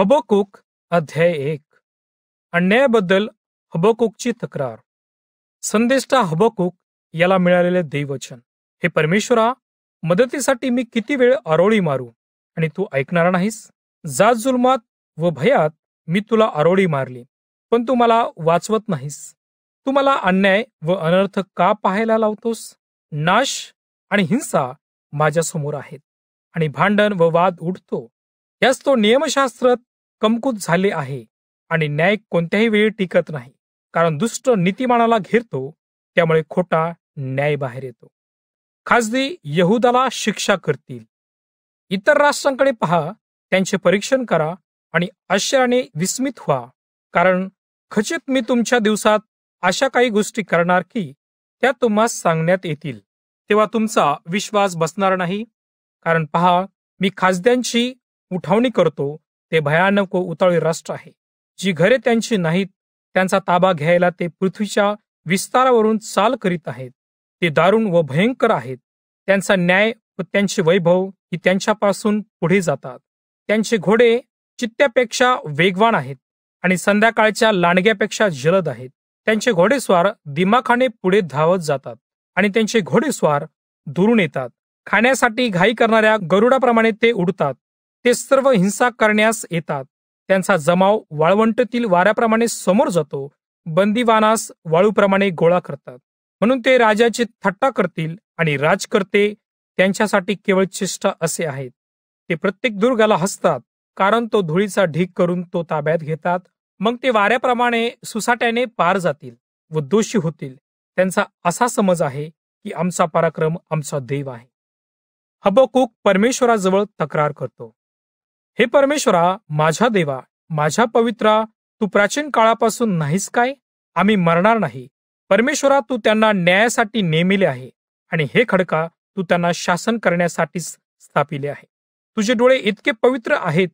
हबकूक अध्याय एक अन्यायाबद्दल हबकूकची तक्रार संदेष्टा हबकूक याला मिळालेले दैवचन हे परमेश्वरा मदतीसाठी मी किती वेळ आरोळी मारू आणि तू ऐकणार नाहीस जात जुलमात व भयात मी तुला आरोळी मारली पण तू मला वाचवत नाहीस तू मला अन्याय व अनर्थ का पाहायला लावतोस नाश आणि हिंसा माझ्यासमोर आहेत आणि भांडण व वाद उठतो यास तो नियमशास्त्रात कमकुत झाले आहे आणि न्याय कोणत्याही वेळी टिकत नाही कारण दुष्ट नीतिमानाला घेरतो त्यामुळे खोटा न्याय बाहेर येतो खासदी यहुदाला शिक्षा करतील इतर राष्ट्रांकडे पहा त्यांचे परीक्षण करा आणि आश्चर्याने विस्मित व्हा कारण खचित मी तुमच्या दिवसात अशा काही गोष्टी करणार की त्या तुम्हास सांगण्यात येतील तेव्हा तुमचा विश्वास बसणार नाही कारण पहा मी खासद्यांची उठावणी करतो ते भयानक व उताळी राष्ट्र आहे जी घरे त्यांची नाहीत त्यांचा ताबा घ्यायला ते पृथ्वीच्या विस्तारावरून चाल करीत आहेत ते दारुण व भयंकर आहेत त्यांचा न्याय व त्यांचे वैभव ही त्यांच्यापासून पुढे जातात त्यांचे घोडे चित्त्यापेक्षा वेगवान आहेत आणि संध्याकाळच्या लांडग्यापेक्षा जलद आहेत त्यांचे घोडेस्वार दिमाखाने पुढे धावत जातात आणि त्यांचे घोडेस्वार दुरून येतात खाण्यासाठी घाई करणाऱ्या गरुडाप्रमाणे ते उडतात ते सर्व हिंसा करण्यास येतात त्यांचा जमाव वाळवंटतील वाऱ्याप्रमाणे समोर जातो बंदीवानास वाळूप्रमाणे गोळा करतात म्हणून ते राजाचे थट्टा करतील आणि राजकर्ते त्यांच्यासाठी केवळ शिष्ट असे आहेत ते प्रत्येक दुर्गाला हसतात कारण तो धुळीचा ढीक करून तो ताब्यात घेतात मग ते वाऱ्याप्रमाणे सुसाट्याने पार जातील व दोषी होतील त्यांचा असा समज आहे की आमचा पराक्रम आमचा देव आहे हबकूक परमेश्वराजवळ तक्रार करतो हे परमेश्वरा माझ्या देवा माझ्या पवित्रा तू प्राचीन काळापासून नाहीस काय आम्ही मरणार नाही परमेश्वरा तू त्यांना न्यायासाठी नेमिले आहे आणि हे खडका तू त्यांना शासन करण्यासाठी स्थापिले आहे तुझे डोळे इतके पवित्र आहेत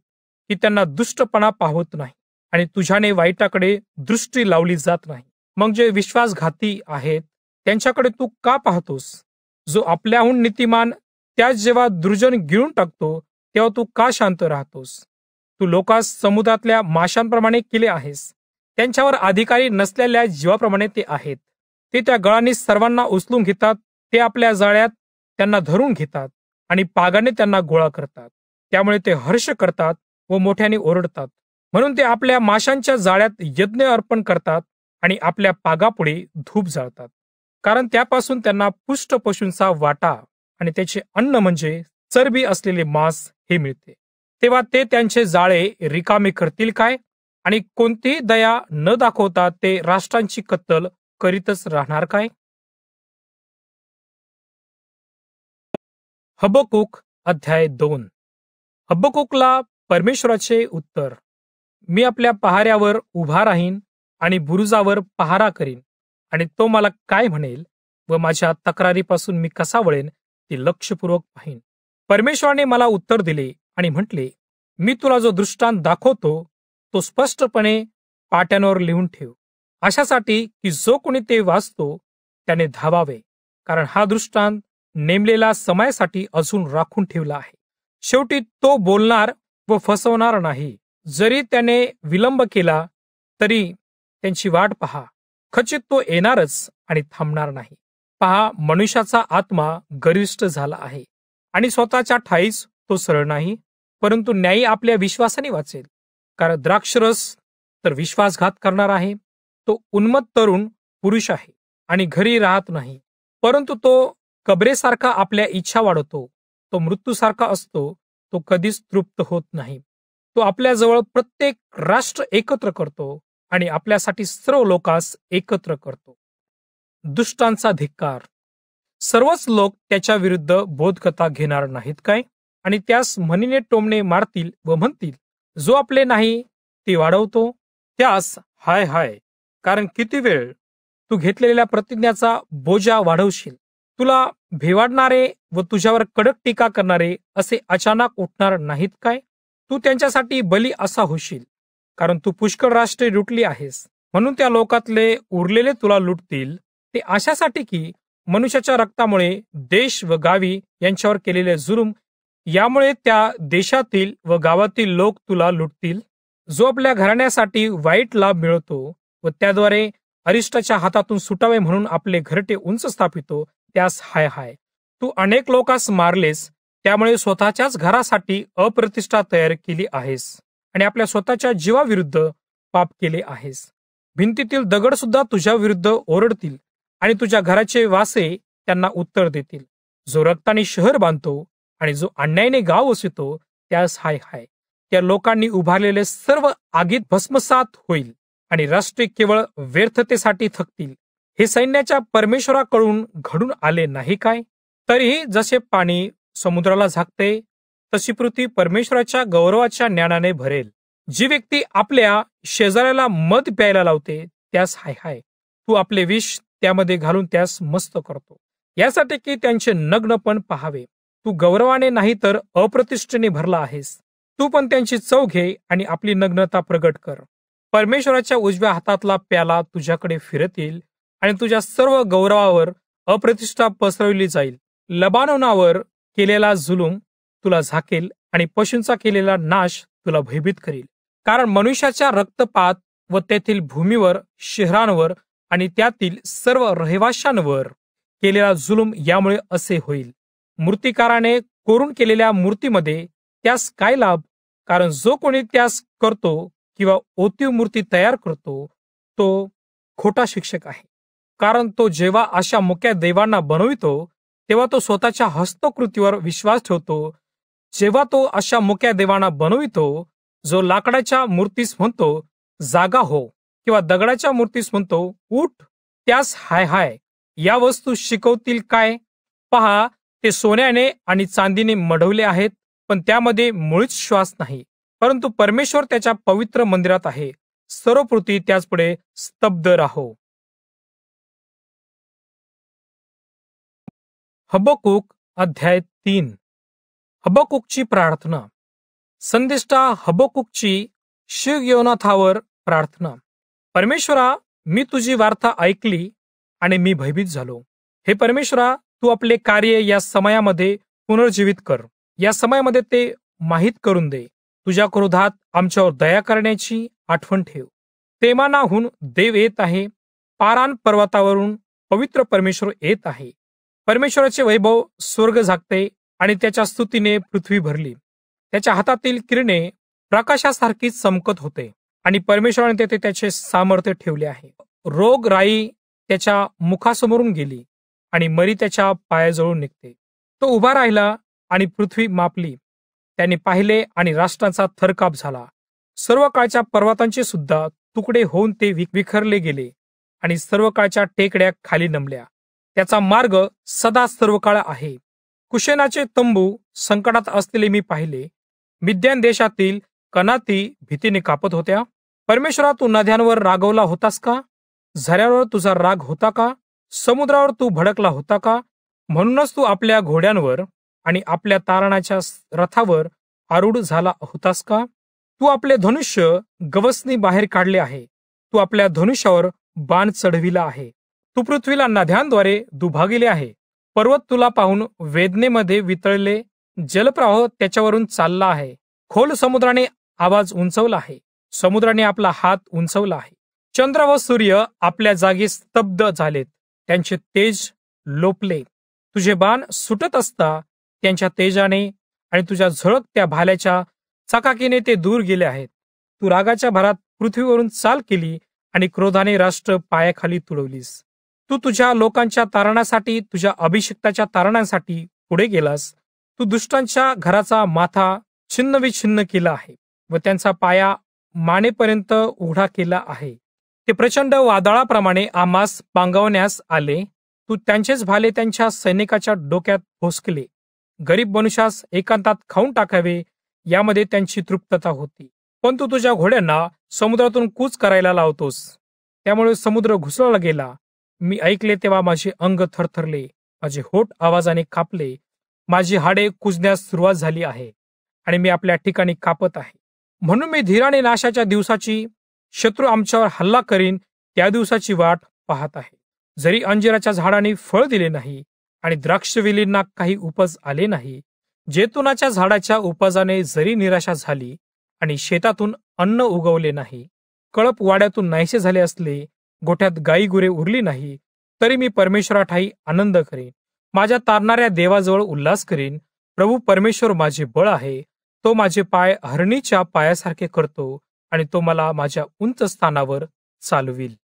की त्यांना दुष्टपणा पाहत नाही आणि तुझ्याने वाईटाकडे दृष्टी लावली जात नाही मग जे विश्वासघाती आहेत त्यांच्याकडे तू का पाहतोस जो आपल्याहून नीतिमान त्याच जेव्हा दुर्जन गिळून टाकतो तेव्हा तू का शांत राहतोस तू लोकास समुद्रातल्या माशांप्रमाणे केले आहेस त्यांच्यावर अधिकारी नसलेल्या जीवाप्रमाणे ते आहेत ते त्या गळाने सर्वांना उचलून घेतात ते आपल्या जाळ्यात त्यांना धरून घेतात आणि पागाने त्यांना गोळा करतात त्यामुळे ते हर्ष करतात व मोठ्याने ओरडतात म्हणून ते आपल्या माशांच्या जाळ्यात यज्ञ अर्पण करतात आणि आपल्या पागापुढे धूप जाळतात कारण त्यापासून त्यांना पुष्ट पशूंचा वाटा आणि त्याचे अन्न म्हणजे चरबी असलेले मांस हे मिळते तेव्हा ते त्यांचे जाळे रिकामे करतील काय आणि कोणतीही दया न दाखवता ते राष्ट्रांची कत्तल करीतच राहणार काय हबकूक अध्याय दोन हबकूकला परमेश्वराचे उत्तर मी आपल्या पहाऱ्यावर उभा राहीन आणि बुरुजावर पहारा करीन आणि तो मला काय म्हणेल व माझ्या तक्रारीपासून मी कसा वळेन ते लक्षपूर्वक पाहिन परमेश्वराने मला उत्तर दिले आणि म्हटले मी तुला जो दृष्टांत दाखवतो तो स्पष्टपणे पाट्यांवर लिहून ठेव अशासाठी की जो कोणी ते वाचतो त्याने धावावे कारण हा दृष्टांत नेमलेला समयासाठी अजून राखून ठेवला आहे शेवटी तो बोलणार व फसवणार नाही जरी त्याने विलंब केला तरी त्यांची वाट पहा खचित तो येणारच आणि थांबणार नाही पहा मनुष्याचा आत्मा गरिष्ठ झाला आहे आणि स्वतःच्या ठाईस तो सरळ नाही परंतु न्यायी आपल्या विश्वासाने वाचेल कारण द्राक्षरस तर विश्वासघात करणार आहे तो उन्मत तरुण पुरुष आहे आणि घरी राहत नाही परंतु तो कबरेसारखा आपल्या इच्छा वाढवतो तो मृत्यूसारखा असतो तो कधीच तृप्त होत नाही तो आपल्याजवळ प्रत्येक राष्ट्र एकत्र करतो आणि आपल्यासाठी सर्व लोकांस एकत्र करतो दुष्टांचा धिक्कार सर्वच लोक त्याच्या विरुद्ध बोधकथा घेणार नाहीत काय आणि त्यास म्हणीने टोमणे मारतील व म्हणतील जो आपले नाही ते वाढवतो त्यास हाय हाय कारण किती वेळ तू घेतलेल्या प्रतिज्ञाचा बोजा वाढवशील तुला भेवाडणारे व तुझ्यावर कडक टीका करणारे असे अचानक उठणार नाहीत काय तू त्यांच्यासाठी बली असा होशील कारण तू पुष्कळ राष्ट्रे लुटली आहेस म्हणून त्या लोकातले उरलेले तुला लुटतील ते अशासाठी की मनुष्याच्या रक्तामुळे देश व गावी यांच्यावर केलेले जुलूम यामुळे त्या देशातील व गावातील लोक तुला लुटतील जो आपल्या घराण्यासाठी वाईट लाभ मिळतो व त्याद्वारे अरिष्टाच्या हातातून सुटावे म्हणून आपले घरटे उंच स्थापितो त्यास हाय हाय तू अनेक लोकांस मारलेस त्यामुळे स्वतःच्याच घरासाठी अप्रतिष्ठा तयार केली आहेस आणि आपल्या स्वतःच्या जीवाविरुद्ध पाप केले आहेस भिंतीतील दगड सुद्धा तुझ्या विरुद्ध ओरडतील आणि तुझ्या घराचे वासे त्यांना उत्तर देतील जो रक्ताने शहर बांधतो आणि जो अन्यायने गाव वसितो त्यास हाय हाय त्या लोकांनी उभारलेले सर्व आगीत भस्मसात होईल आणि राष्ट्रे केवळ व्यर्थतेसाठी थकतील हे सैन्याच्या परमेश्वराकडून घडून आले नाही काय तरीही जसे पाणी समुद्राला झाकते तशी पृथ्वी परमेश्वराच्या गौरवाच्या ज्ञानाने भरेल जी व्यक्ती आपल्या शेजाऱ्याला मध प्यायला लावते त्यास हाय हाय तू आपले विष त्यामध्ये घालून त्यास मस्त करतो यासाठी की त्यांचे नग्न पण तू गौरवाने नाही तर अप्रतिष्ठेने भरला आहेस तू पण त्यांची चव घे आणि आपली नग्नता प्रगट कर परमेश्वराच्या उजव्या हातातला प्याला तुझ्याकडे फिरतील आणि तुझ्या सर्व गौरवावर अप्रतिष्ठा पसरवली जाईल लबानोनावर केलेला जुलूम तुला झाकेल आणि पशूंचा केलेला नाश तुला भयभीत करील कारण मनुष्याच्या रक्तपात व तेथील भूमीवर शहरांवर आणि त्यातील सर्व रहिवाशांवर केलेला जुलूम यामुळे असे होईल मूर्तिकाराने कोरून केलेल्या मूर्तीमध्ये त्यास काय लाभ कारण जो कोणी त्यास करतो किंवा ओतीव मूर्ती तयार करतो तो खोटा शिक्षक आहे कारण तो जेव्हा अशा मुक्या देवांना बनवितो तेव्हा तो स्वतःच्या हस्तकृतीवर विश्वास ठेवतो जेव्हा तो अशा मुक्या देवांना बनवितो जो लाकडाच्या मूर्तीस म्हणतो जागा हो किंवा दगडाच्या मूर्तीस म्हणतो उठ त्यास हाय हाय या वस्तू शिकवतील काय पहा ते सोन्याने आणि चांदीने मढवले आहेत पण त्यामध्ये मुळीच श्वास नाही परंतु परमेश्वर त्याच्या पवित्र मंदिरात आहे सर्व पृथ्वी त्याचपुढे स्तब्ध राहो हबकुक अध्याय तीन हबकूकची प्रार्थना संदिष्टा हबकुकची शिवयोनाथावर प्रार्थना परमेश्वरा मी तुझी वार्ता ऐकली आणि मी भयभीत झालो हे परमेश्वरा तू आपले कार्य या समयामध्ये पुनर्जीवित कर या समयामध्ये ते माहीत करून दे तुझ्या क्रोधात आमच्यावर दया करण्याची आठवण ठेव तेमानाहून देव येत आहे पारान पर्वतावरून पवित्र परमेश्वर येत आहे परमेश्वराचे वैभव स्वर्ग झाकते आणि त्याच्या स्तुतीने पृथ्वी भरली त्याच्या हातातील किरणे प्रकाशासारखी चमकत होते आणि परमेश्वराने तेथे त्याचे सामर्थ्य ठेवले आहे रोग राई त्याच्या मुखासमोरून गेली आणि मरी त्याच्या पायाजवळून निघते तो उभा राहिला आणि पृथ्वी मापली त्याने पाहिले आणि राष्ट्रांचा थरकाप झाला सर्व काळच्या पर्वतांचे सुद्धा तुकडे होऊन ते विखरले गेले आणि सर्व काळच्या टेकड्या खाली नमल्या त्याचा मार्ग सदा सर्व काळ आहे कुशेनाचे तंबू संकटात असलेले मी पाहिले मिद्यान देशातील कनाती भीतीने कापत होत्या परमेश्वरा तू नद्यांवर रागवला होतास का झऱ्यावर तुझा राग होता का समुद्रावर तू भडकला होता का म्हणूनच तू आपल्या घोड्यांवर आणि आपल्या तारणाच्या रथावर आरूढ झाला होतास का तू आपले धनुष्य गवसनी बाहेर काढले आहे तू आपल्या धनुष्यावर बाण चढविला आहे तू पृथ्वीला नद्यांद्वारे दुभागिले आहे पर्वत तुला पाहून वेदनेमध्ये वितळले जलप्रवाह त्याच्यावरून चालला आहे खोल समुद्राने आवाज उंचवला आहे समुद्राने आपला हात उंचवला आहे चंद्र व सूर्य आपल्या जागी स्तब्ध झालेत त्यांचे तेज लोपले तुझे बाण सुटत असता त्यांच्या तेजाने आणि तुझ्या झळक त्या भाल्याच्या चकाकीने ते दूर गेले आहेत तू रागाच्या भरात पृथ्वीवरून चाल केली आणि क्रोधाने राष्ट्र पायाखाली तुडवलीस तू तुझ्या लोकांच्या तारणासाठी तुझ्या अभिषिक्ताच्या तारणासाठी पुढे गेलास तू दुष्टांच्या घराचा माथा विछिन्न केला आहे व त्यांचा पाया मानेपर्यंत उघडा केला आहे ते प्रचंड वादळाप्रमाणे आमास पांगवण्यास आले तू त्यांचेच भाले त्यांच्या सैनिकाच्या डोक्यात भोसकले गरीब मनुष्यास एकांतात खाऊन टाकावे यामध्ये त्यांची तृप्तता होती पण तू तुझ्या घोड्यांना समुद्रातून कूच करायला लावतोस त्यामुळे समुद्र घुसळला गेला मी ऐकले तेव्हा माझे अंग थरथरले माझे होट आवाजाने कापले माझी हाडे कुजण्यास सुरुवात झाली आहे आणि मी आपल्या ठिकाणी कापत आहे म्हणून मी धीराने नाशाच्या दिवसाची शत्रू आमच्यावर हल्ला करीन त्या दिवसाची वाट पाहत आहे जरी अंजिराच्या झाडाने फळ दिले नाही आणि द्राक्षविलींना काही उपज आले नाही जेतुनाच्या झाडाच्या उपजाने जरी निराशा झाली आणि शेतातून अन्न उगवले नाही कळप वाड्यातून नाहीसे झाले असले गोठ्यात गाई गुरे उरली नाही तरी मी परमेश्वराठाई आनंद करीन माझ्या तारणाऱ्या देवाजवळ उल्हास करीन प्रभू परमेश्वर माझे बळ आहे तो माझे पाय हरणीच्या पायासारखे करतो आणि तो मला माझ्या उंच स्थानावर चालविल